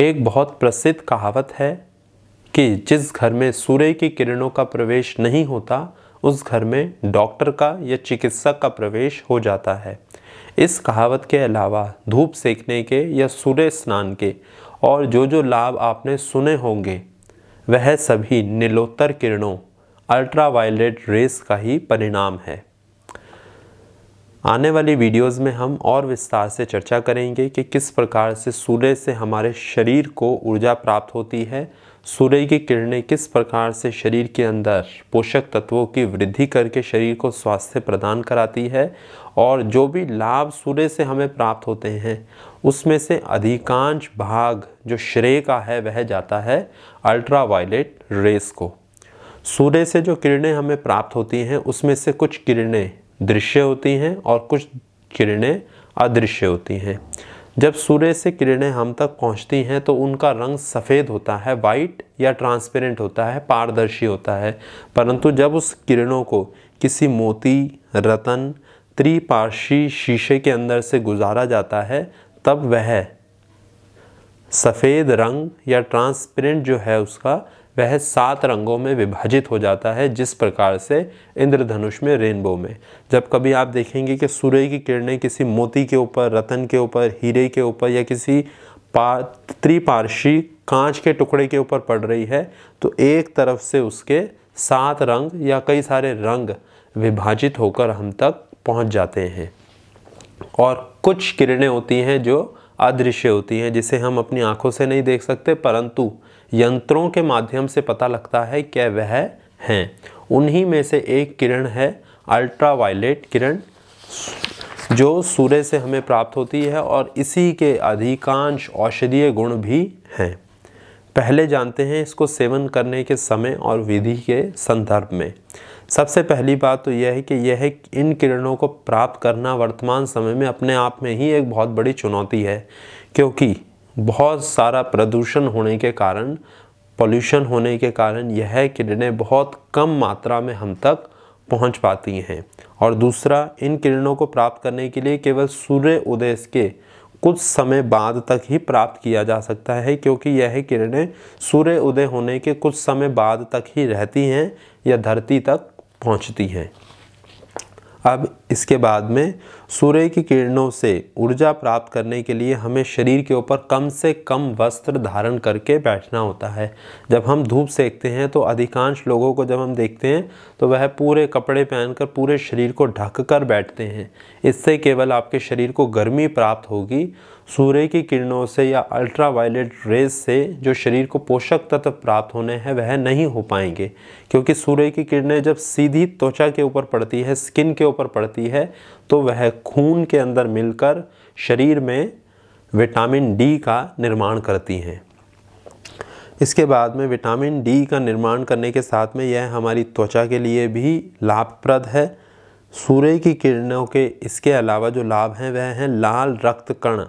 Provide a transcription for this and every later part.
एक बहुत प्रसिद्ध कहावत है कि जिस घर में सूर्य की किरणों का प्रवेश नहीं होता उस घर में डॉक्टर का या चिकित्सक का प्रवेश हो जाता है इस कहावत के अलावा धूप सेकने के या सूर्य स्नान के और जो जो लाभ आपने सुने होंगे वह सभी नीलोत्तर किरणों अल्ट्रावायलेट रेस का ही परिणाम है आने वाली वीडियोस में हम और विस्तार से चर्चा करेंगे कि किस प्रकार से सूर्य से हमारे शरीर को ऊर्जा प्राप्त होती है सूर्य की किरणें किस प्रकार से शरीर के अंदर पोषक तत्वों की वृद्धि करके शरीर को स्वास्थ्य प्रदान कराती है और जो भी लाभ सूर्य से हमें प्राप्त होते हैं उसमें से अधिकांश भाग जो श्रेय का है वह जाता है अल्ट्रावायलेट रेस को सूर्य से जो किरणें हमें प्राप्त होती हैं उसमें से कुछ किरणें दृश्य होती हैं और कुछ किरणें अदृश्य होती हैं जब सूर्य से किरणें हम तक पहुंचती हैं तो उनका रंग सफ़ेद होता है वाइट या ट्रांसपेरेंट होता है पारदर्शी होता है परंतु जब उस किरणों को किसी मोती रतन त्रिपार्शी शीशे के अंदर से गुजारा जाता है तब वह सफ़ेद रंग या ट्रांसपेरेंट जो है उसका वह सात रंगों में विभाजित हो जाता है जिस प्रकार से इंद्रधनुष में रेनबो में जब कभी आप देखेंगे कि सूर्य की किरणें किसी मोती के ऊपर रतन के ऊपर हीरे के ऊपर या किसी पा त्रिपार्शी कांच के टुकड़े के ऊपर पड़ रही है तो एक तरफ से उसके सात रंग या कई सारे रंग विभाजित होकर हम तक पहुंच जाते हैं और कुछ किरणें होती हैं जो अदृश्य होती हैं जिसे हम अपनी आँखों से नहीं देख सकते परंतु यंत्रों के माध्यम से पता लगता है क्या वह हैं उन्हीं में से एक किरण है अल्ट्रावायलेट किरण जो सूर्य से हमें प्राप्त होती है और इसी के अधिकांश औषधीय गुण भी हैं पहले जानते हैं इसको सेवन करने के समय और विधि के संदर्भ में सबसे पहली बात तो यह है कि यह है इन किरणों को प्राप्त करना वर्तमान समय में अपने आप में ही एक बहुत बड़ी चुनौती है क्योंकि बहुत सारा प्रदूषण होने के कारण पॉल्यूशन होने के कारण यह किरणें बहुत कम मात्रा में हम तक पहुंच पाती हैं और दूसरा इन किरणों को प्राप्त करने के लिए केवल सूर्य उदय के कुछ समय बाद तक ही प्राप्त किया जा सकता है क्योंकि यह किरणें सूर्य उदय होने के कुछ समय बाद तक ही रहती हैं या धरती तक पहुंचती हैं अब इसके बाद में सूर्य की किरणों से ऊर्जा प्राप्त करने के लिए हमें शरीर के ऊपर कम से कम वस्त्र धारण करके बैठना होता है जब हम धूप सेकते हैं तो अधिकांश लोगों को जब हम देखते हैं तो वह पूरे कपड़े पहनकर पूरे शरीर को ढक कर बैठते हैं इससे केवल आपके शरीर को गर्मी प्राप्त होगी सूर्य की किरणों से या अल्ट्रावायलेट रेज से जो शरीर को पोषक तत्व प्राप्त होने हैं वह नहीं हो पाएंगे क्योंकि सूर्य की किरणें जब सीधी त्वचा के ऊपर पड़ती है स्किन के ऊपर पड़ती जाती है तो वह खून के अंदर मिलकर शरीर में विटामिन डी का निर्माण करती हैं इसके बाद में विटामिन डी का निर्माण करने के साथ में यह हमारी त्वचा के लिए भी लाभप्रद है सूर्य की किरणों के इसके अलावा जो लाभ हैं वह हैं लाल रक्त कण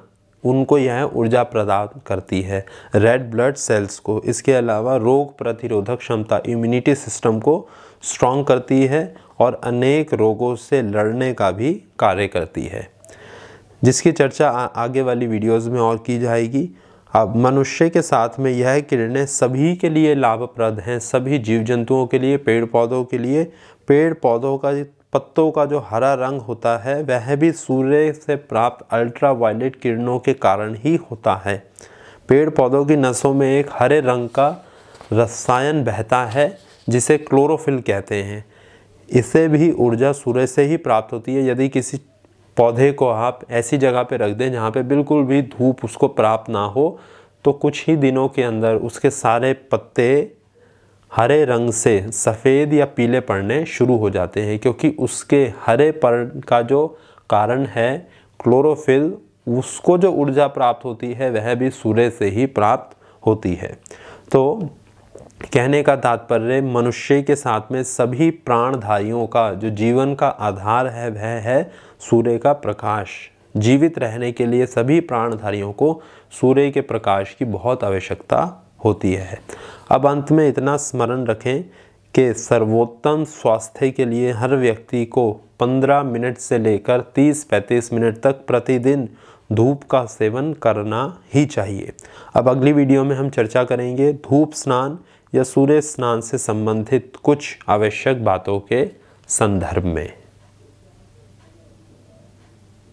उनको यह ऊर्जा प्रदान करती है रेड ब्लड सेल्स को इसके अलावा रोग प्रतिरोधक क्षमता इम्यूनिटी सिस्टम को स्ट्रॉन्ग करती है और अनेक रोगों से लड़ने का भी कार्य करती है जिसकी चर्चा आगे वाली वीडियोस में और की जाएगी अब मनुष्य के साथ में यह किरणें सभी के लिए लाभप्रद हैं सभी जीव जंतुओं के लिए पेड़ पौधों के लिए पेड़ पौधों का पत्तों का जो हरा रंग होता है वह भी सूर्य से प्राप्त अल्ट्रावायलेट किरणों के कारण ही होता है पेड़ पौधों की नसों में एक हरे रंग का रसायन बहता है जिसे क्लोरोफिल कहते हैं इसे भी ऊर्जा सूर्य से ही प्राप्त होती है यदि किसी पौधे को आप ऐसी जगह पर रख दें जहाँ पे बिल्कुल भी धूप उसको प्राप्त ना हो तो कुछ ही दिनों के अंदर उसके सारे पत्ते हरे रंग से सफ़ेद या पीले पड़ने शुरू हो जाते हैं क्योंकि उसके हरे पड़ का जो कारण है क्लोरोफिल उसको जो ऊर्जा प्राप्त होती है वह भी सूर्य से ही प्राप्त होती है तो कहने का तात्पर्य मनुष्य के साथ में सभी प्राणधारियों का जो जीवन का आधार है वह है सूर्य का प्रकाश जीवित रहने के लिए सभी प्राणधारियों को सूर्य के प्रकाश की बहुत आवश्यकता होती है अब अंत में इतना स्मरण रखें कि सर्वोत्तम स्वास्थ्य के लिए हर व्यक्ति को 15 मिनट से लेकर 30-35 मिनट तक प्रतिदिन धूप का सेवन करना ही चाहिए अब अगली वीडियो में हम चर्चा करेंगे धूप स्नान या सूर्य स्नान से संबंधित कुछ आवश्यक बातों के संदर्भ में